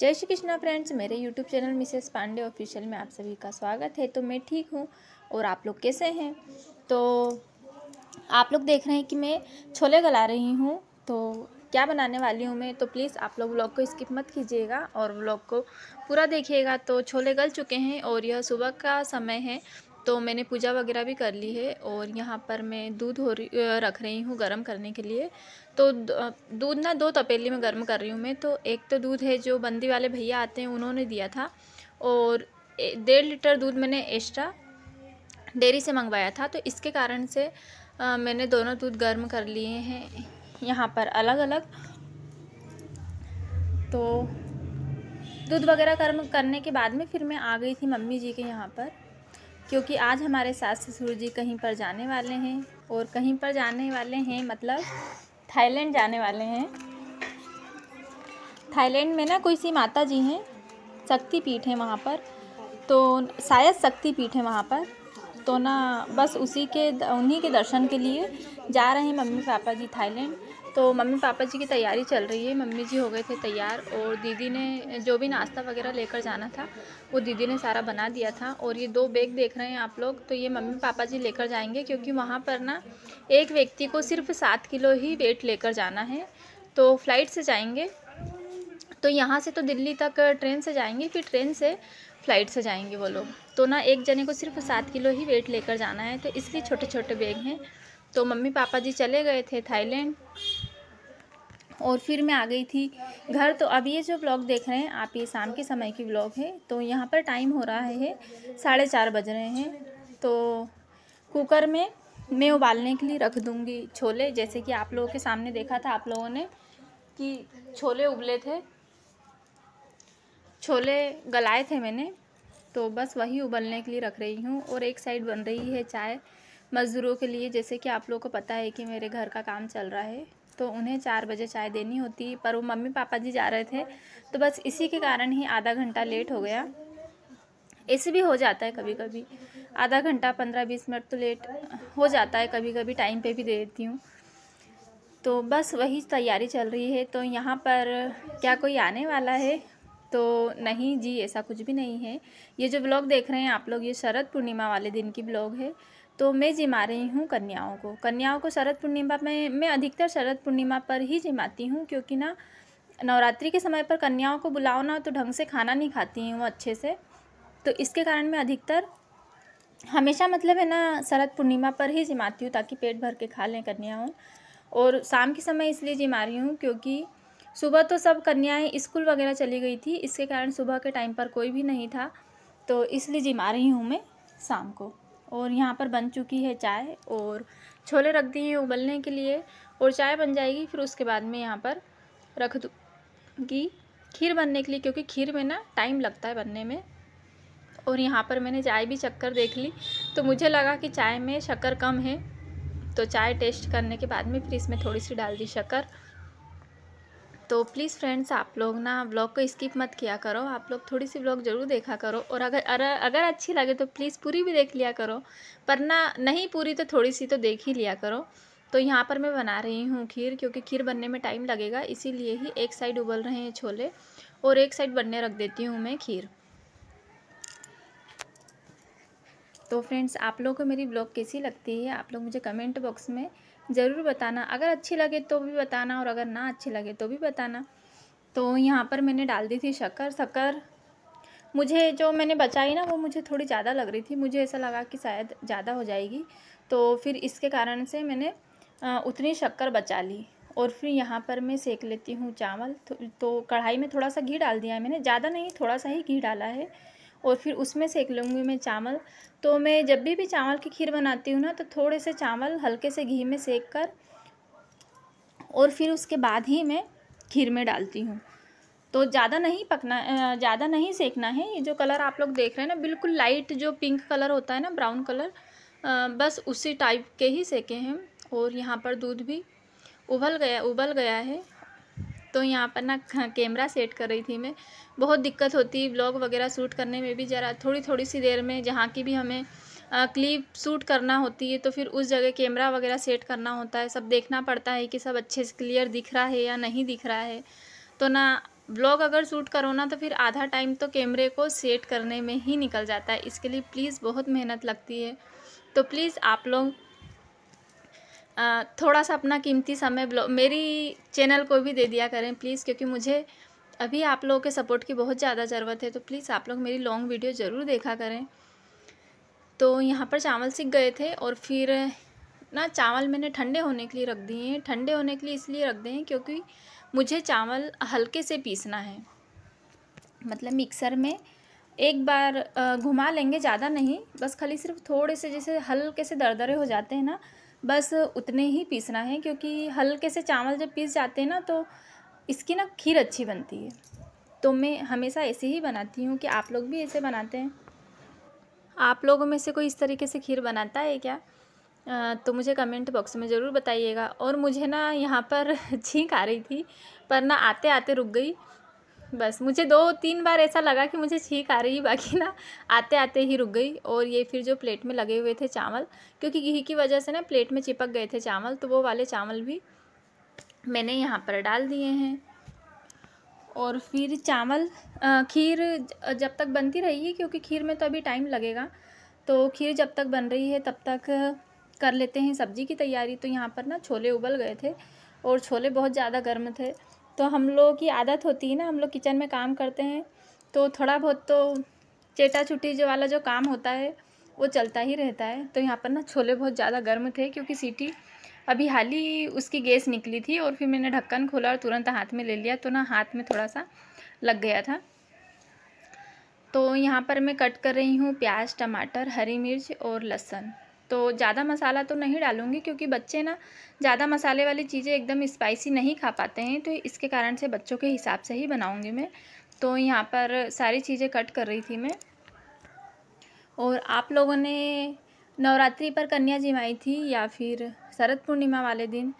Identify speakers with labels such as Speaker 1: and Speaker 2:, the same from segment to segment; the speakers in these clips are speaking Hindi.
Speaker 1: जय श्री कृष्णा फ्रेंड्स मेरे YouTube channel Mrs Pandey official में आप सभी का स्वागत है तो मैं ठीक हूँ और आप लोग कैसे हैं तो आप लोग देख रहे हैं कि मैं छोले गला रही हूँ तो क्या बनाने वाली हूँ मैं तो प्लीज़ आप लोग व्लॉग को स्किप मत कीजिएगा और व्लॉग को पूरा देखिएगा तो छोले गल चुके हैं और यह सुबह का समय है तो मैंने पूजा वगैरह भी कर ली है और यहाँ पर मैं दूध हो रही रख रही हूँ गर्म करने के लिए तो दूध ना दो तपेली में गर्म कर रही हूँ मैं तो एक तो दूध है जो बंदी वाले भैया आते हैं उन्होंने दिया था और डेढ़ लीटर दूध मैंने एक्स्ट्रा डेयरी से मंगवाया था तो इसके कारण से आ, मैंने दोनों दूध गर्म कर लिए हैं यहाँ पर अलग अलग तो दूध वगैरह गर्म करने के बाद में फिर मैं आ गई थी मम्मी जी के यहाँ पर क्योंकि आज हमारे सास ससुर जी कहीं पर जाने वाले हैं और कहीं पर जाने वाले हैं मतलब थाईलैंड जाने वाले हैं थाईलैंड में ना कोई सी माता जी हैं शक्तिपीठ है वहाँ पर तो शायद शक्तिपीठ है वहाँ पर तो ना बस उसी के उन्हीं के दर्शन के लिए जा रहे हैं मम्मी पापा जी थाईलैंड तो मम्मी पापा जी की तैयारी चल रही है मम्मी जी हो गए थे तैयार और दीदी ने जो भी नाश्ता वगैरह लेकर जाना था वो दीदी ने सारा बना दिया था और ये दो बैग देख रहे हैं आप लोग तो ये मम्मी पापा जी लेकर जाएंगे क्योंकि वहाँ पर ना एक व्यक्ति को सिर्फ सात किलो ही वेट लेकर जाना है तो फ्लाइट से जाएंगे तो यहाँ से तो दिल्ली तक ट्रेन से जाएंगे फिर ट्रेन से फ्लाइट से जाएंगे वो लोग तो ना एक जने को सिर्फ सात किलो ही वेट लेकर जाना है तो इसलिए छोटे छोटे बैग हैं तो मम्मी पापा जी चले गए थे थाईलैंड और फिर मैं आ गई थी घर तो अब ये जो ब्लॉग देख रहे हैं आप ये शाम के समय की ब्लॉग है तो यहाँ पर टाइम हो रहा है साढ़े चार बज रहे हैं तो कुकर में मैं उबालने के लिए रख दूँगी छोले जैसे कि आप लोगों के सामने देखा था आप लोगों ने कि छोले उबले थे छोले गलाए थे मैंने तो बस वही उबलने के लिए रख रही हूँ और एक साइड बन रही है चाय मज़दूरों के लिए जैसे कि आप लोगों को पता है कि मेरे घर का काम चल रहा है तो उन्हें चार बजे चाय देनी होती पर वो मम्मी पापा जी जा रहे थे तो बस इसी के कारण ही आधा घंटा लेट हो गया ऐसे भी हो जाता है कभी कभी आधा घंटा पंद्रह बीस मिनट तो लेट हो जाता है कभी कभी टाइम पे भी दे देती हूँ तो बस वही तैयारी चल रही है तो यहाँ पर क्या कोई आने वाला है तो नहीं जी ऐसा कुछ भी नहीं है ये जो ब्लॉग देख रहे हैं आप लोग ये शरद पूर्णिमा वाले दिन की ब्लॉग है तो मैं जिमा रही हूँ कन्याओं को कन्याओं को शरद पूर्णिमा में मैं अधिकतर शरद पूर्णिमा पर ही जिमाती हूँ क्योंकि ना नवरात्रि के समय पर कन्याओं को बुलाओ ना तो ढंग से खाना नहीं खाती हूँ वो अच्छे से तो इसके कारण मैं अधिकतर हमेशा मतलब है ना शरद पूर्णिमा पर ही जिमाती हूँ ताकि पेट भर के खा लें कन्याओं और शाम के समय इसलिए जिमा रही हूँ क्योंकि सुबह तो सब कन्याएं स्कूल वगैरह चली गई थी इसके कारण सुबह के टाइम पर कोई भी नहीं था तो इसलिए जिमा रही हूँ मैं शाम को और यहाँ पर बन चुकी है चाय और छोले रख दिए उबलने के लिए और चाय बन जाएगी फिर उसके बाद में यहाँ पर रख दूँगी खीर बनने के लिए क्योंकि खीर में ना टाइम लगता है बनने में और यहाँ पर मैंने चाय भी चक्कर देख ली तो मुझे लगा कि चाय में शक्कर कम है तो चाय टेस्ट करने के बाद में फिर इसमें थोड़ी सी डाल दी शक्कर तो प्लीज़ फ्रेंड्स आप लोग ना ब्लॉग को स्किप मत किया करो आप लोग थोड़ी सी ब्लॉग ज़रूर देखा करो और अगर अगर अच्छी लगे तो प्लीज़ पूरी भी देख लिया करो पर ना नहीं पूरी तो थोड़ी सी तो देख ही लिया करो तो यहाँ पर मैं बना रही हूँ खीर क्योंकि खीर बनने में टाइम लगेगा इसीलिए ही एक साइड उबल रहे हैं छोले और एक साइड बनने रख देती हूँ मैं खीर तो फ्रेंड्स आप लोगों को मेरी ब्लॉग कैसी लगती है आप लोग मुझे कमेंट बॉक्स में ज़रूर बताना अगर अच्छी लगे तो भी बताना और अगर ना अच्छी लगे तो भी बताना तो यहाँ पर मैंने डाल दी थी शक्कर शक्कर मुझे जो मैंने बचाई ना वो मुझे थोड़ी ज़्यादा लग रही थी मुझे ऐसा लगा कि शायद ज़्यादा हो जाएगी तो फिर इसके कारण से मैंने उतनी शक्कर बचा ली और फिर यहाँ पर मैं सेक लेती हूँ चावल तो, तो, कढ़ाई में थोड़ा सा घी डाल दिया है मैंने ज़्यादा नहीं थोड़ा सा ही घी डाला है और फिर उसमें सेक लूँगी मैं चावल तो मैं जब भी भी चावल की खीर बनाती हूँ ना तो थोड़े से चावल हल्के से घी में सेक कर और फिर उसके बाद ही मैं खीर में डालती हूँ तो ज़्यादा नहीं पकना ज़्यादा नहीं सेकना है ये जो कलर आप लोग देख रहे हैं ना बिल्कुल लाइट जो पिंक कलर होता है ना ब्राउन कलर बस उसी टाइप के ही सेके हैं और यहाँ पर दूध भी उबल गया उबल गया है तो यहाँ पर ना कैमरा सेट कर रही थी मैं बहुत दिक्कत होती ब्लॉग वगैरह शूट करने में भी ज़रा थोड़ी थोड़ी सी देर में जहाँ की भी हमें क्लिप शूट करना होती है तो फिर उस जगह कैमरा वगैरह सेट करना होता है सब देखना पड़ता है कि सब अच्छे से क्लियर दिख रहा है या नहीं दिख रहा है तो ना ब्लॉग अगर शूट करो ना तो फिर आधा टाइम तो कैमरे को सेट करने में ही निकल जाता है इसके लिए प्लीज़ बहुत मेहनत लगती है तो प्लीज़ आप लोग थोड़ा सा अपना कीमती समय मेरी चैनल को भी दे दिया करें प्लीज़ क्योंकि मुझे अभी आप लोगों के सपोर्ट की बहुत ज़्यादा ज़रूरत है तो प्लीज़ आप लोग मेरी लॉन्ग वीडियो ज़रूर देखा करें तो यहाँ पर चावल सीख गए थे और फिर ना चावल मैंने ठंडे होने के लिए रख दिए हैं ठंडे होने के लिए इसलिए रख दें क्योंकि मुझे चावल हल्के से पीसना है मतलब मिक्सर में एक बार घुमा लेंगे ज़्यादा नहीं बस खाली सिर्फ थोड़े से जैसे हल्के से दरदरे हो जाते हैं ना बस उतने ही पीसना है क्योंकि हल्के से चावल जब पीस जाते हैं ना तो इसकी ना खीर अच्छी बनती है तो मैं हमेशा ऐसे ही बनाती हूँ कि आप लोग भी ऐसे बनाते हैं आप लोगों में से कोई इस तरीके से खीर बनाता है क्या आ, तो मुझे कमेंट बॉक्स में ज़रूर बताइएगा और मुझे ना यहाँ पर छींक आ रही थी पर ना आते आते रुक गई बस मुझे दो तीन बार ऐसा लगा कि मुझे छींक आ रही बाकी ना आते आते ही रुक गई और ये फिर जो प्लेट में लगे हुए थे चावल क्योंकि घी की वजह से ना प्लेट में चिपक गए थे चावल तो वो वाले चावल भी मैंने यहाँ पर डाल दिए हैं और फिर चावल खीर जब तक बनती रही है क्योंकि खीर में तो अभी टाइम लगेगा तो खीर जब तक बन रही है तब तक कर लेते हैं सब्ज़ी की तैयारी तो यहाँ पर ना छोले उबल गए थे और छोले बहुत ज़्यादा गर्म थे तो हम लोगों की आदत होती है ना हम लोग किचन में काम करते हैं तो थोड़ा बहुत तो चेटा चुटी जो वाला जो काम होता है वो चलता ही रहता है तो यहाँ पर ना छोले बहुत ज़्यादा गर्म थे क्योंकि सीटी अभी हाल ही उसकी गैस निकली थी और फिर मैंने ढक्कन खोला और तुरंत हाथ में ले लिया तो ना हाथ में थोड़ा सा लग गया था तो यहाँ पर मैं कट कर रही हूँ प्याज टमाटर हरी मिर्च और लहसुन तो ज़्यादा मसाला तो नहीं डालूँगी क्योंकि बच्चे ना ज़्यादा मसाले वाली चीज़ें एकदम स्पाइसी नहीं खा पाते हैं तो इसके कारण से बच्चों के हिसाब से ही बनाऊँगी मैं तो यहाँ पर सारी चीज़ें कट कर रही थी मैं और आप लोगों ने नवरात्रि पर कन्या जिमाई थी या फिर शरद पूर्णिमा वाले दिन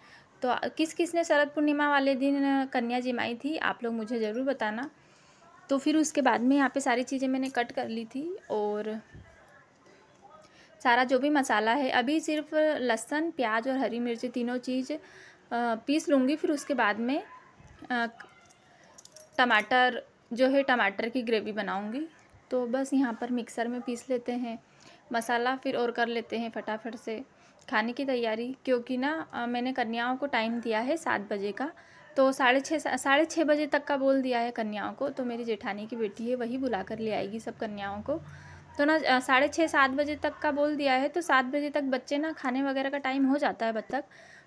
Speaker 1: तो किस किस ने शरद पूर्णिमा वाले दिन कन्या जिमाई थी आप लोग मुझे ज़रूर बताना तो फिर उसके बाद में यहाँ पे सारी चीज़ें मैंने कट कर ली थी और सारा जो भी मसाला है अभी सिर्फ लहसुन प्याज और हरी मिर्ची तीनों चीज़ पीस लूँगी फिर उसके बाद में टमाटर जो है टमाटर की ग्रेवी बनाऊँगी तो बस यहाँ पर मिक्सर में पीस लेते हैं मसाला फिर और कर लेते हैं फटाफट से खाने की तैयारी क्योंकि ना मैंने कन्याओं को टाइम दिया है सात बजे का तो साढ़े छः साढ़े छः बजे तक का बोल दिया है कन्याओं को तो मेरी जेठानी की बेटी है वही बुला कर ले आएगी सब कन्याओं को तो ना साढ़े छः सात बजे तक का बोल दिया है तो सात बजे तक बच्चे ना खाने वगैरह का टाइम हो जाता है बत्तख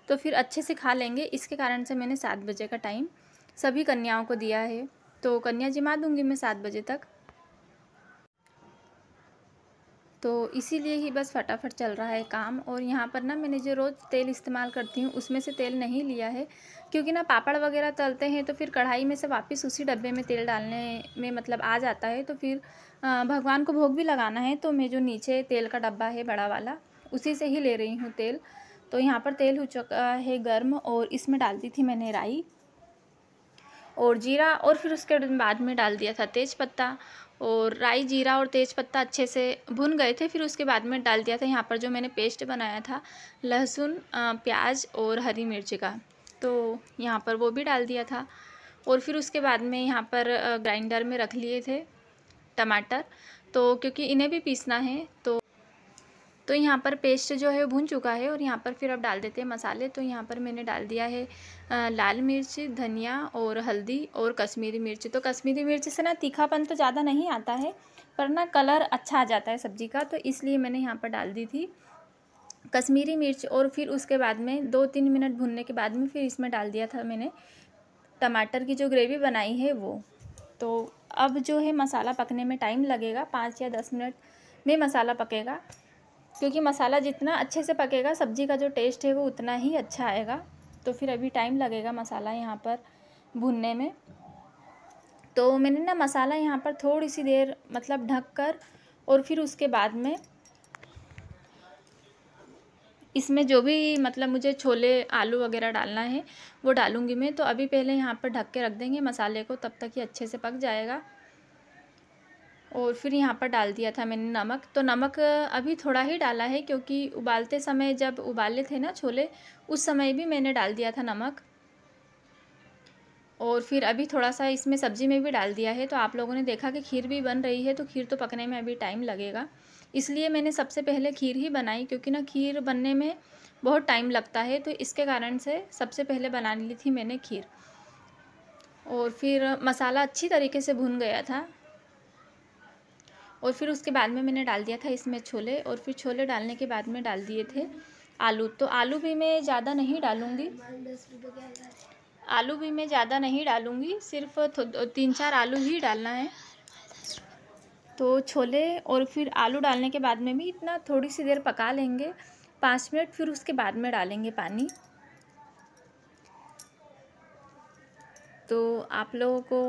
Speaker 1: तो फिर अच्छे से खा लेंगे इसके कारण से मैंने सात बजे का टाइम सभी कन्याओं को दिया है तो कन्या जिमा दूंगी मैं सात बजे तक तो इसीलिए ही बस फटाफट चल रहा है काम और यहाँ पर ना मैंने जो रोज़ तेल इस्तेमाल करती हूँ उसमें से तेल नहीं लिया है क्योंकि ना पापड़ वगैरह तलते हैं तो फिर कढ़ाई में से वापस उसी डब्बे में तेल डालने में मतलब आ जाता है तो फिर भगवान को भोग भी लगाना है तो मैं जो नीचे तेल का डब्बा है बड़ा वाला उसी से ही ले रही हूँ तेल तो यहाँ पर तेल हो चुका है गर्म और इसमें डाल दी थी मैंने राई और जीरा और फिर उसके बाद में डाल दिया था तेज़ पत्ता और राई जीरा और तेज़ पत्ता अच्छे से भुन गए थे फिर उसके बाद में डाल दिया था यहाँ पर जो मैंने पेस्ट बनाया था लहसुन प्याज और हरी मिर्च का तो यहाँ पर वो भी डाल दिया था और फिर उसके बाद में यहाँ पर ग्राइंडर में रख लिए थे टमाटर तो क्योंकि इन्हें भी पीसना है तो तो यहाँ पर पेस्ट जो है भून चुका है और यहाँ पर फिर अब डाल देते हैं मसाले तो यहाँ पर मैंने डाल दिया है लाल मिर्च धनिया और हल्दी और कश्मीरी मिर्च तो कश्मीरी मिर्च से ना तीखापन तो ज़्यादा नहीं आता है पर ना कलर अच्छा आ जाता है सब्ज़ी का तो इसलिए मैंने यहाँ पर डाल दी थी कश्मीरी मिर्च और फिर उसके बाद में दो तीन मिनट भुनने के बाद में फिर इसमें डाल दिया था मैंने टमाटर की जो ग्रेवी बनाई है वो तो अब जो है मसाला पकने में टाइम लगेगा पाँच या दस मिनट में मसाला पकेगा क्योंकि मसाला जितना अच्छे से पकेगा सब्ज़ी का जो टेस्ट है वो उतना ही अच्छा आएगा तो फिर अभी टाइम लगेगा मसाला यहाँ पर भुनने में तो मैंने ना मसाला यहाँ पर थोड़ी सी देर मतलब ढक कर और फिर उसके बाद में इसमें जो भी मतलब मुझे छोले आलू वगैरह डालना है वो डालूँगी मैं तो अभी पहले यहाँ पर ढक के रख देंगे मसाले को तब तक ये अच्छे से पक जाएगा और फिर यहाँ पर डाल दिया था मैंने नमक तो नमक अभी थोड़ा ही डाला है क्योंकि उबालते समय जब उबाले थे ना छोले उस समय भी मैंने डाल दिया था नमक और फिर अभी थोड़ा सा इसमें सब्ज़ी में भी डाल दिया है तो आप लोगों ने देखा कि खीर भी बन रही है तो खीर तो पकने में अभी टाइम लगेगा इसलिए मैंने सबसे पहले खीर ही बनाई क्योंकि ना खीर बनने में बहुत टाइम लगता है तो इसके कारण से सबसे पहले बना ली थी मैंने खीर और फिर मसाला अच्छी तरीके से भुन गया था और फिर उसके बाद में मैंने डाल दिया था इसमें छोले और फिर छोले डालने के बाद में डाल दिए थे आलू तो आलू भी मैं ज़्यादा नहीं डालूँगी आलू भी मैं ज़्यादा नहीं डालूँगी सिर्फ तीन चार आलू ही डालना है तो छोले और फिर आलू डालने के बाद में भी इतना थोड़ी सी देर पका लेंगे पाँच मिनट फिर उसके बाद में डालेंगे पानी तो आप लोगों को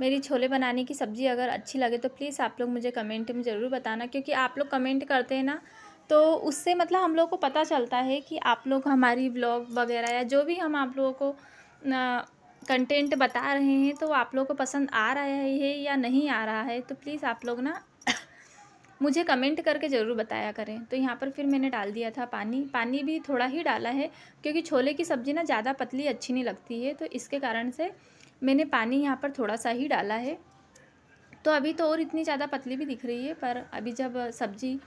Speaker 1: मेरी छोले बनाने की सब्ज़ी अगर अच्छी लगे तो प्लीज़ आप लोग मुझे कमेंट में ज़रूर बताना क्योंकि आप लोग कमेंट करते हैं ना तो उससे मतलब हम लोगों को पता चलता है कि आप लोग हमारी ब्लॉग वगैरह या जो भी हम आप लोगों को कंटेंट बता रहे हैं तो आप लोग को पसंद आ रहा है या नहीं आ रहा है तो प्लीज़ आप लोग ना मुझे कमेंट करके ज़रूर बताया करें तो यहाँ पर फिर मैंने डाल दिया था पानी पानी भी थोड़ा ही डाला है क्योंकि छोले की सब्ज़ी ना ज़्यादा पतली अच्छी नहीं लगती है तो इसके कारण से मैंने पानी यहाँ पर थोड़ा सा ही डाला है तो अभी तो और इतनी ज़्यादा पतली भी दिख रही है पर अभी जब सब्ज़ी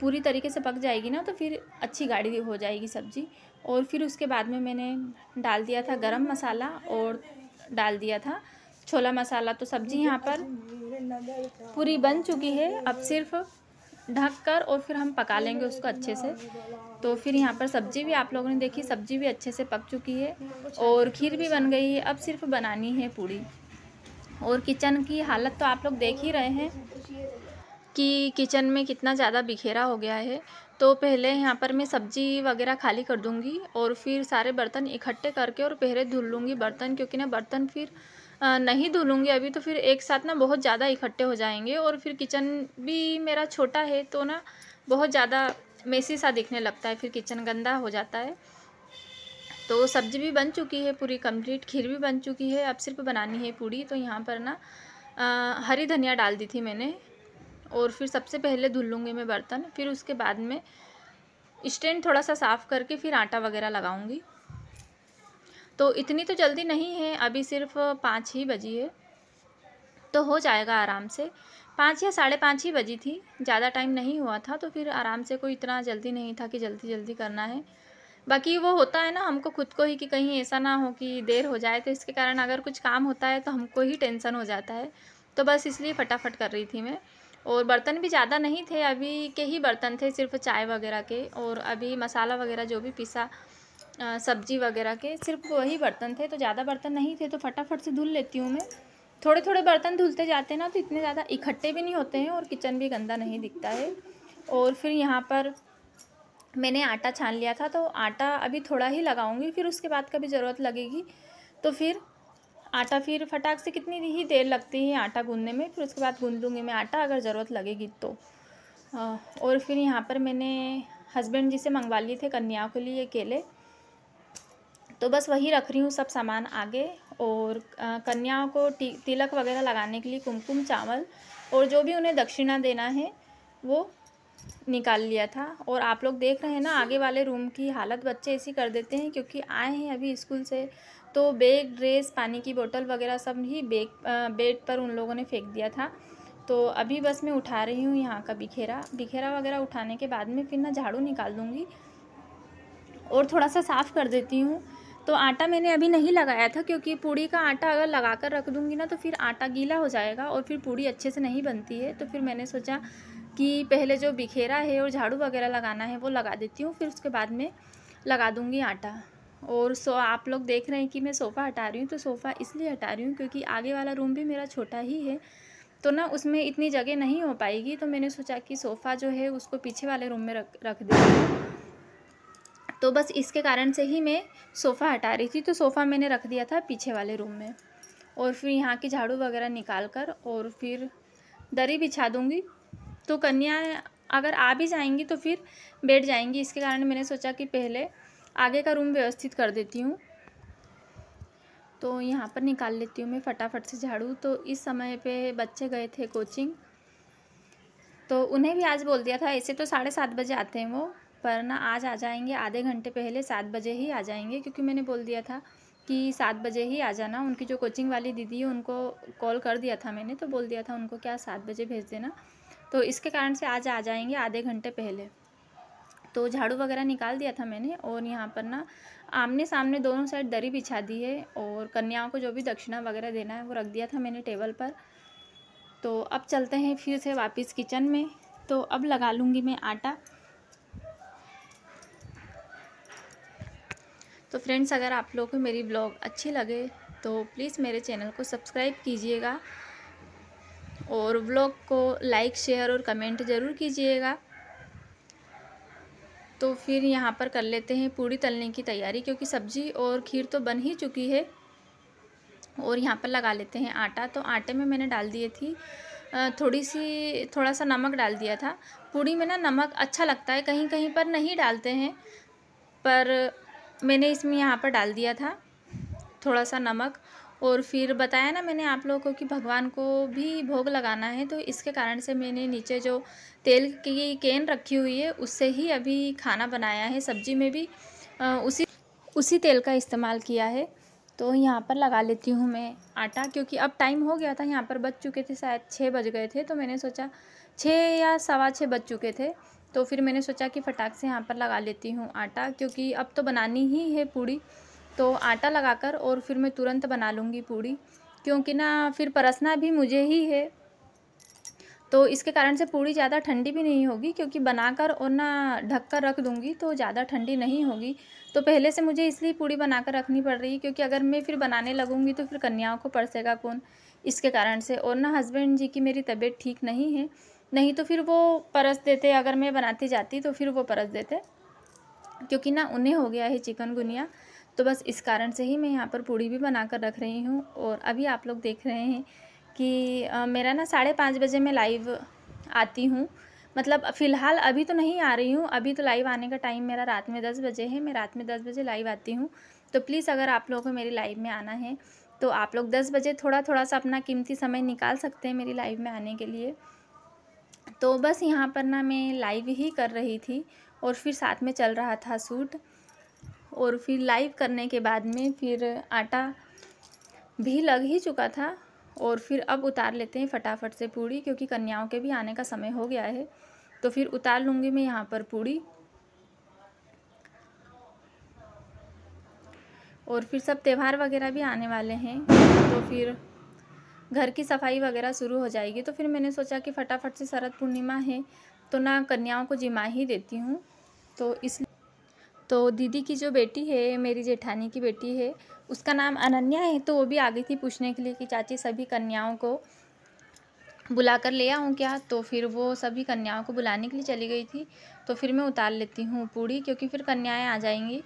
Speaker 1: पूरी तरीके से पक जाएगी ना तो फिर अच्छी गाढ़ी हो जाएगी सब्ज़ी और फिर उसके बाद में मैंने डाल दिया था गरम मसाला और डाल दिया था छोला मसाला तो सब्ज़ी यहाँ पर पूरी बन चुकी है अब सिर्फ ढक कर और फिर हम पका लेंगे उसको अच्छे से तो फिर यहाँ पर सब्ज़ी भी आप लोगों ने देखी सब्ज़ी भी अच्छे से पक चुकी है और खीर भी बन गई है अब सिर्फ बनानी है पूड़ी और किचन की हालत तो आप लोग देख ही रहे हैं कि किचन में कितना ज़्यादा बिखेरा हो गया है तो पहले यहाँ पर मैं सब्ज़ी वगैरह खाली कर दूँगी और फिर सारे बर्तन इकट्ठे करके और पहले धुल लूँगी बर्तन क्योंकि ना बर्तन फिर नहीं धुलूँगी अभी तो फिर एक साथ ना बहुत ज़्यादा इकट्ठे हो जाएंगे और फिर किचन भी मेरा छोटा है तो ना बहुत ज़्यादा मेसी सा दिखने लगता है फिर किचन गंदा हो जाता है तो सब्ज़ी भी बन चुकी है पूरी कंप्लीट खीर भी बन चुकी है अब सिर्फ बनानी है पूड़ी तो यहाँ पर ना आ, हरी धनिया डाल दी थी मैंने और फिर सबसे पहले धुल लूँगी मैं बर्तन फिर उसके बाद में स्टैंड थोड़ा सा साफ़ करके फिर आटा वगैरह लगाऊंगी तो इतनी तो जल्दी नहीं है अभी सिर्फ पाँच ही बजी है तो हो जाएगा आराम से पाँच या साढ़े पाँच ही बजी थी ज़्यादा टाइम नहीं हुआ था तो फिर आराम से कोई इतना जल्दी नहीं था कि जल्दी जल्दी करना है बाकी वो होता है ना हमको खुद को ही कि कहीं ऐसा ना हो कि देर हो जाए तो इसके कारण अगर कुछ काम होता है तो हमको ही टेंशन हो जाता है तो बस इसलिए फटाफट कर रही थी मैं और बर्तन भी ज़्यादा नहीं थे अभी के ही बर्तन थे सिर्फ चाय वगैरह के और अभी मसाला वगैरह जो भी पिसा सब्जी वगैरह के सिर्फ वही बर्तन थे तो ज़्यादा बर्तन नहीं थे तो फटाफट से धुल लेती हूँ मैं थोड़े थोड़े बर्तन धुलते जाते हैं ना तो इतने ज़्यादा इकट्ठे भी नहीं होते हैं और किचन भी गंदा नहीं दिखता है और फिर यहाँ पर मैंने आटा छान लिया था तो आटा अभी थोड़ा ही लगाऊंगी फिर उसके बाद कभी ज़रूरत लगेगी तो फिर आटा फिर फटाक से कितनी ही देर लगती है आटा गूंदने में फिर उसके बाद गूंद लूँगी मैं आटा अगर ज़रूरत लगेगी तो और फिर यहाँ पर मैंने हस्बैंड जी से मंगवा लिए थे कन्याओं के लिए केले तो बस वही रख रही हूँ सब सामान आगे और कन्याओं को तिलक वगैरह लगाने के लिए कुमकुम चावल और जो भी उन्हें दक्षिणा देना है वो निकाल लिया था और आप लोग देख रहे हैं ना आगे वाले रूम की हालत बच्चे ऐसी कर देते हैं क्योंकि आए हैं अभी स्कूल से तो बैग ड्रेस पानी की बोतल वगैरह सब ही बेग बेड पर उन लोगों ने फेंक दिया था तो अभी बस मैं उठा रही हूँ यहाँ का बिखेरा बिखेरा वगैरह उठाने के बाद में फिर ना झाड़ू निकाल दूँगी और थोड़ा सा साफ़ कर देती हूँ तो आटा मैंने अभी नहीं लगाया था क्योंकि पूड़ी का आटा अगर लगा कर रख दूँगी ना तो फिर आटा गीला हो जाएगा और फिर पूड़ी अच्छे से नहीं बनती है तो फिर मैंने सोचा कि पहले जो बिखेरा है और झाड़ू वगैरह लगाना है वो लगा देती हूँ फिर उसके बाद में लगा दूँगी आटा और सो आप लोग देख रहे हैं कि मैं सोफ़ा हटा रही हूँ तो सोफ़ा इसलिए हटा रही हूँ क्योंकि आगे वाला रूम भी मेरा छोटा ही है तो ना उसमें इतनी जगह नहीं हो पाएगी तो मैंने सोचा कि सोफ़ा जो है उसको पीछे वाले रूम में रख रख दी तो बस इसके कारण से ही मैं सोफ़ा हटा रही थी तो सोफ़ा मैंने रख दिया था पीछे वाले रूम में और फिर यहाँ की झाड़ू वगैरह निकाल कर और फिर दरी बिछा दूँगी तो कन्या अगर आ भी जाएंगी तो फिर बैठ जाएंगी इसके कारण मैंने सोचा कि पहले आगे का रूम व्यवस्थित कर देती हूँ तो यहाँ पर निकाल लेती हूँ मैं फटाफट से झाड़ू तो इस समय पे बच्चे गए थे कोचिंग तो उन्हें भी आज बोल दिया था ऐसे तो साढ़े सात बजे आते हैं वो पर ना आज आ जाएंगे आधे घंटे पहले सात बजे ही आ जाएंगे क्योंकि मैंने बोल दिया था कि सात बजे ही आ जाना उनकी जो कोचिंग वाली दीदी है उनको कॉल कर दिया था मैंने तो बोल दिया था उनको क्या सात बजे भेज देना तो इसके कारण से आज आ जाएंगे आधे घंटे पहले तो झाड़ू वगैरह निकाल दिया था मैंने और यहाँ पर ना आमने सामने दोनों साइड दरी बिछा दी है और कन्याओं को जो भी दक्षिणा वगैरह देना है वो रख दिया था मैंने टेबल पर तो अब चलते हैं फिर से वापस किचन में तो अब लगा लूँगी मैं आटा तो फ्रेंड्स अगर आप लोगों को मेरी ब्लॉग अच्छी लगे तो प्लीज़ मेरे चैनल को सब्सक्राइब कीजिएगा और ब्लॉग को लाइक शेयर और कमेंट ज़रूर कीजिएगा तो फिर यहाँ पर कर लेते हैं पूड़ी तलने की तैयारी क्योंकि सब्ज़ी और खीर तो बन ही चुकी है और यहाँ पर लगा लेते हैं आटा तो आटे में मैंने डाल दिए थी थोड़ी सी थोड़ा सा नमक डाल दिया था पूड़ी में ना नमक अच्छा लगता है कहीं कहीं पर नहीं डालते हैं पर मैंने इसमें यहाँ पर डाल दिया था थोड़ा सा नमक और फिर बताया ना मैंने आप लोगों को कि भगवान को भी भोग लगाना है तो इसके कारण से मैंने नीचे जो तेल की कैन रखी हुई है उससे ही अभी खाना बनाया है सब्जी में भी आ, उसी उसी तेल का इस्तेमाल किया है तो यहाँ पर लगा लेती हूँ मैं आटा क्योंकि अब टाइम हो गया था यहाँ पर बज चुके थे शायद छः बज गए थे तो मैंने सोचा छः या सवा छः बज चुके थे तो फिर मैंने सोचा कि फटाक से यहाँ पर लगा लेती हूँ आटा क्योंकि अब तो बनानी ही है पूड़ी तो आटा लगाकर और फिर मैं तुरंत बना लूँगी पूड़ी क्योंकि ना फिर परसना भी मुझे ही है तो इसके कारण से पूड़ी ज़्यादा ठंडी भी नहीं होगी क्योंकि बनाकर और ना ढक कर रख दूँगी तो ज़्यादा ठंडी नहीं होगी तो पहले से मुझे इसलिए पूड़ी बनाकर रखनी पड़ रही है क्योंकि अगर मैं फिर बनाने लगूँगी तो फिर कन्याओं को परसेगा कौन इसके कारण से और ना हस्बैंड जी की मेरी तबीयत ठीक नहीं है नहीं तो फिर वो परस देते अगर मैं बनाती जाती तो फिर वो परस देते क्योंकि ना उन्हें हो गया है चिकन गुनिया तो बस इस कारण से ही मैं यहाँ पर पूड़ी भी बना कर रख रही हूँ और अभी आप लोग देख रहे हैं कि आ, मेरा ना साढ़े पाँच बजे मैं लाइव आती हूँ मतलब फ़िलहाल अभी तो नहीं आ रही हूँ अभी तो लाइव आने का टाइम मेरा रात में दस बजे है मैं रात में दस बजे लाइव आती हूँ तो प्लीज़ अगर आप लोगों को मेरी लाइव में आना है तो आप लोग दस बजे थोड़ा थोड़ा सा अपना कीमती समय निकाल सकते हैं मेरी लाइव में आने के लिए तो बस यहाँ पर ना मैं लाइव ही कर रही थी और फिर साथ में चल रहा था सूट और फिर लाइव करने के बाद में फिर आटा भी लग ही चुका था और फिर अब उतार लेते हैं फटाफट से पूड़ी क्योंकि कन्याओं के भी आने का समय हो गया है तो फिर उतार लूँगी मैं यहाँ पर पूड़ी और फिर सब त्यौहार वगैरह भी आने वाले हैं तो फिर घर की सफाई वगैरह शुरू हो जाएगी तो फिर मैंने सोचा कि फटाफट से शरद पूर्णिमा है तो ना कन्याओं को जिमा ही देती हूँ तो इसलिए तो दीदी की जो बेटी है मेरी जेठानी की बेटी है उसका नाम अनन्या है तो वो भी आ गई थी पूछने के लिए कि चाची सभी कन्याओं को बुला कर ले आऊँ क्या तो फिर वो सभी कन्याओं को बुलाने के लिए चली गई थी तो फिर मैं उतार लेती हूँ पूड़ी क्योंकि फिर कन्याएं आ जाएंगी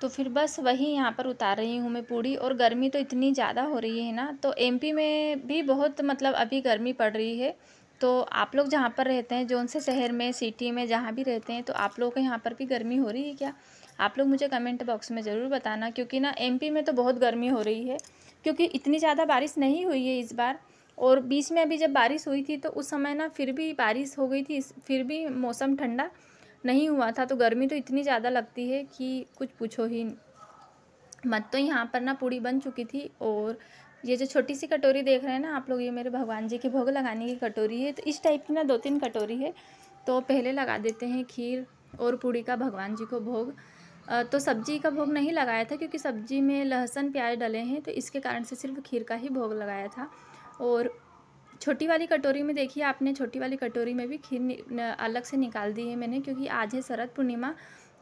Speaker 1: तो फिर बस वही यहाँ पर उतार रही हूँ मैं पूड़ी और गर्मी तो इतनी ज़्यादा हो रही है ना तो एमपी में भी बहुत मतलब अभी गर्मी पड़ रही है तो आप लोग जहाँ पर रहते हैं जौन से शहर में सिटी में जहाँ भी रहते हैं तो आप लोगों को यहाँ पर भी गर्मी हो रही है क्या आप लोग मुझे कमेंट बॉक्स में ज़रूर बताना क्योंकि ना एमपी में तो बहुत गर्मी हो रही है क्योंकि इतनी ज़्यादा बारिश नहीं हुई है इस बार और बीच में अभी जब बारिश हुई थी तो उस समय ना फिर भी बारिश हो गई थी फिर भी मौसम ठंडा नहीं हुआ था तो गर्मी तो इतनी ज़्यादा लगती है कि कुछ पूछो ही मत तो यहाँ पर ना पूड़ी बन चुकी थी और ये जो छोटी सी कटोरी देख रहे हैं ना आप लोग ये मेरे भगवान जी के भोग लगाने की कटोरी है तो इस टाइप की ना दो तीन कटोरी है तो पहले लगा देते हैं खीर और पूड़ी का भगवान जी को भोग तो सब्जी का भोग नहीं लगाया था क्योंकि सब्जी में लहसुन प्याज डले हैं तो इसके कारण से सिर्फ खीर का ही भोग लगाया था और छोटी वाली कटोरी में देखिए आपने छोटी वाली कटोरी में भी खीर अलग से निकाल दी है मैंने क्योंकि आज है शरद पूर्णिमा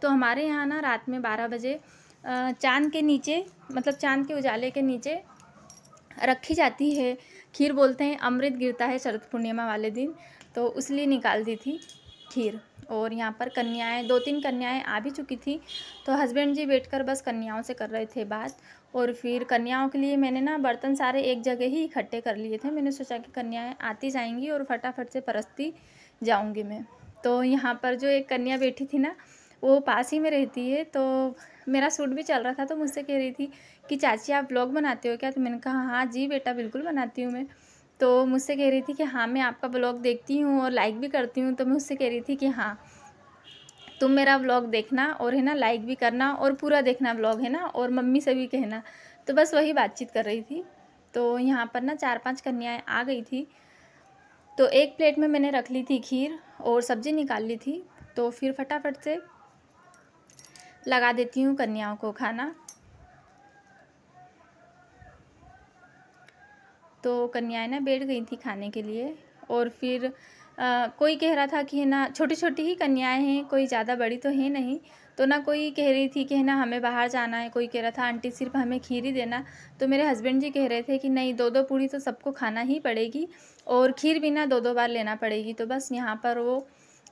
Speaker 1: तो हमारे यहाँ ना रात में बारह बजे चांद के नीचे मतलब चांद के उजाले के नीचे रखी जाती है खीर बोलते हैं अमृत गिरता है शरद पूर्णिमा वाले दिन तो उसलिए निकाल दी थी खीर और यहाँ पर कन्याएं दो तीन कन्याएं आ भी चुकी थी तो हस्बैंड जी बैठकर बस कन्याओं से कर रहे थे बात और फिर कन्याओं के लिए मैंने ना बर्तन सारे एक जगह ही इकट्ठे कर लिए थे मैंने सोचा कि कन्याएं आती जाएंगी और फटाफट से परस्ती जाऊंगी मैं तो यहाँ पर जो एक कन्या बैठी थी ना वो पास ही में रहती है तो मेरा सूट भी चल रहा था तो मुझसे कह रही थी कि चाची आप ब्लॉग बनाते हो क्या तो मैंने कहा हाँ जी बेटा बिल्कुल बनाती हूँ मैं तो मुझसे कह रही थी कि हाँ मैं आपका ब्लॉग देखती हूँ और लाइक भी करती हूँ तो मैं उससे कह रही थी कि हाँ तुम मेरा ब्लॉग देखना और है ना लाइक भी करना और पूरा देखना ब्लॉग है ना और मम्मी से भी कहना तो बस वही बातचीत कर रही थी तो यहाँ पर ना चार पांच कन्याएं आ गई थी तो एक प्लेट में मैंने रख ली थी खीर और सब्ज़ी निकाल ली थी तो फिर फटाफट से लगा देती हूँ कन्याओं को खाना तो कन्याएं ना बैठ गई थी खाने के लिए और फिर आ, कोई कह रहा था कि है ना छोटी छोटी ही कन्याएं हैं कोई ज़्यादा बड़ी तो है नहीं तो ना कोई कह रही थी कि है ना हमें बाहर जाना है कोई कह रहा था आंटी सिर्फ हमें खीर ही देना तो मेरे हस्बैंड जी कह रहे थे कि नहीं दो दो पूड़ी तो सबको खाना ही पड़ेगी और खीर भी ना दो दो बार लेना पड़ेगी तो बस यहाँ पर वो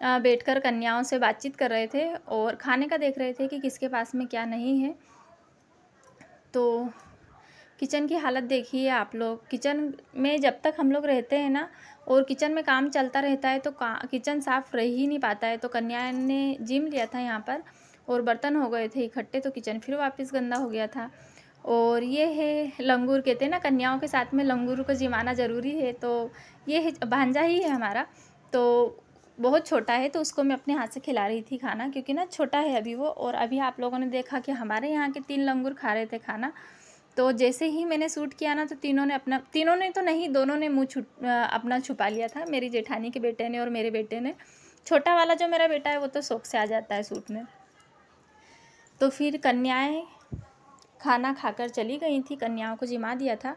Speaker 1: बैठकर कन्याओं से बातचीत कर रहे थे और खाने का देख रहे थे कि किसके पास में क्या नहीं है तो किचन की हालत देखिए आप लोग किचन में जब तक हम लोग रहते हैं ना और किचन में काम चलता रहता है तो किचन साफ़ रह ही नहीं पाता है तो कन्या ने जिम लिया था यहाँ पर और बर्तन हो गए थे इकट्ठे तो किचन फिर वापस गंदा हो गया था और ये है लंगूर कहते हैं ना कन्याओं के साथ में लंगूर को जिमाना ज़रूरी है तो ये है भांजा ही है हमारा तो बहुत छोटा है तो उसको मैं अपने हाथ से खिला रही थी खाना क्योंकि ना छोटा है अभी वो और अभी आप लोगों ने देखा कि हमारे यहाँ के तीन लंगूर खा रहे थे खाना तो जैसे ही मैंने सूट किया ना तो तीनों ने अपना तीनों ने तो नहीं दोनों ने मुँह छुप अपना छुपा लिया था मेरी जेठानी के बेटे ने और मेरे बेटे ने छोटा वाला जो मेरा बेटा है वो तो शौक से आ जाता है सूट में तो फिर कन्याएं खाना खाकर चली गई थी कन्याओं को जिमा दिया था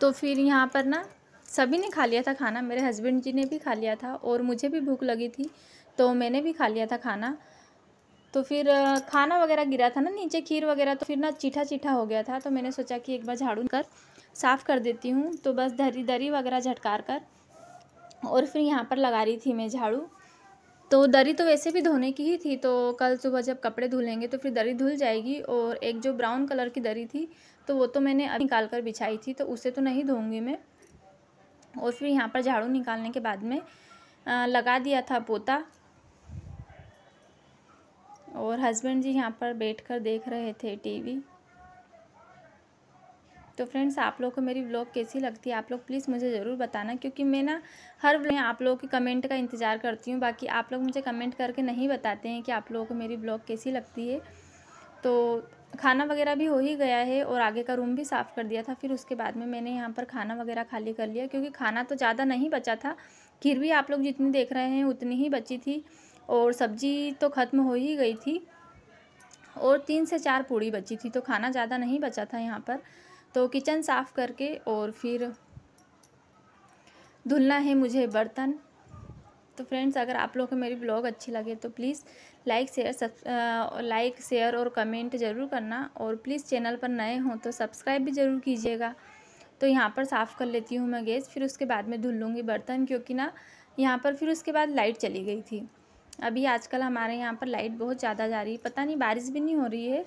Speaker 1: तो फिर यहाँ पर ना सभी ने खा लिया था खाना मेरे हस्बैंड जी ने भी खा लिया था और मुझे भी भूख लगी थी तो मैंने भी खा लिया था खाना तो फिर खाना वगैरह गिरा था ना नीचे खीर वगैरह तो फिर ना चीठा चीठा हो गया था तो मैंने सोचा कि एक बार झाड़ू कर साफ़ कर देती हूँ तो बस दरी दरी वगैरह झटकार कर और फिर यहाँ पर लगा रही थी मैं झाड़ू तो दरी तो वैसे भी धोने की ही थी तो कल सुबह जब कपड़े धुलेंगे तो फिर दरी धुल जाएगी और एक जो ब्राउन कलर की दरी थी तो वो तो मैंने अभी निकाल कर बिछाई थी तो उसे तो नहीं धोऊंगी मैं और फिर यहाँ पर झाड़ू निकालने के बाद में लगा दिया था पोता और हस्बैंड जी यहाँ पर बैठकर देख रहे थे टीवी तो फ्रेंड्स आप लोग को मेरी व्लॉग कैसी लगती है आप लोग प्लीज़ मुझे ज़रूर बताना क्योंकि मैं ना हर व्लॉग आप लोगों के कमेंट का इंतज़ार करती हूँ बाकी आप लोग मुझे कमेंट करके नहीं बताते हैं कि आप लोगों को मेरी व्लॉग कैसी लगती है तो खाना वगैरह भी हो ही गया है और आगे का रूम भी साफ़ कर दिया था फिर उसके बाद में मैंने यहाँ पर खाना वगैरह खाली कर लिया क्योंकि खाना तो ज़्यादा नहीं बचा था खीर भी आप लोग जितनी देख रहे हैं उतनी ही बची थी और सब्ज़ी तो ख़त्म हो ही गई थी और तीन से चार पूड़ी बची थी तो खाना ज़्यादा नहीं बचा था यहाँ पर तो किचन साफ़ करके और फिर धुलना है मुझे बर्तन तो फ्रेंड्स अगर आप लोगों को मेरी ब्लॉग अच्छी लगे तो प्लीज़ लाइक शेयर सब लाइक शेयर और कमेंट ज़रूर करना और प्लीज़ चैनल पर नए हों तो सब्सक्राइब भी ज़रूर कीजिएगा तो यहाँ पर साफ़ कर लेती हूँ मैं गैस फिर उसके बाद में धुल लूँगी बर्तन क्योंकि ना यहाँ पर फिर उसके बाद लाइट चली गई थी अभी आजकल हमारे यहाँ पर लाइट बहुत ज़्यादा जा रही है पता नहीं बारिश भी नहीं हो रही है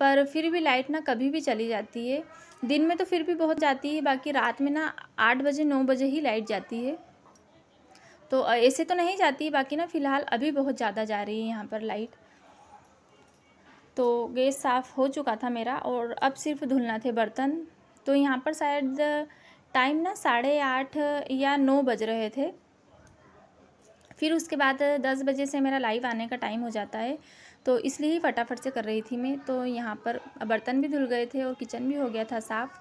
Speaker 1: पर फिर भी लाइट ना कभी भी चली जाती है दिन में तो फिर भी बहुत जाती है बाकी रात में ना आठ बजे नौ बजे ही लाइट जाती है तो ऐसे तो नहीं जाती बाकी ना फ़िलहाल अभी बहुत ज़्यादा जा रही है यहाँ पर लाइट तो गैस साफ़ हो चुका था मेरा और अब सिर्फ धुलना थे बर्तन तो यहाँ पर शायद टाइम ना साढ़े आठ या नौ बज रहे थे फिर उसके बाद दस बजे से मेरा लाइव आने का टाइम हो जाता है तो इसलिए ही फटाफट से कर रही थी मैं तो यहाँ पर बर्तन भी धुल गए थे और किचन भी हो गया था साफ़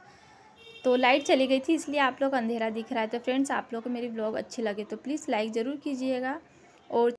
Speaker 1: तो लाइट चली गई थी इसलिए आप लोग अंधेरा दिख रहा है तो फ्रेंड्स आप लोग को मेरी ब्लॉग अच्छे लगे तो प्लीज़ लाइक ज़रूर कीजिएगा और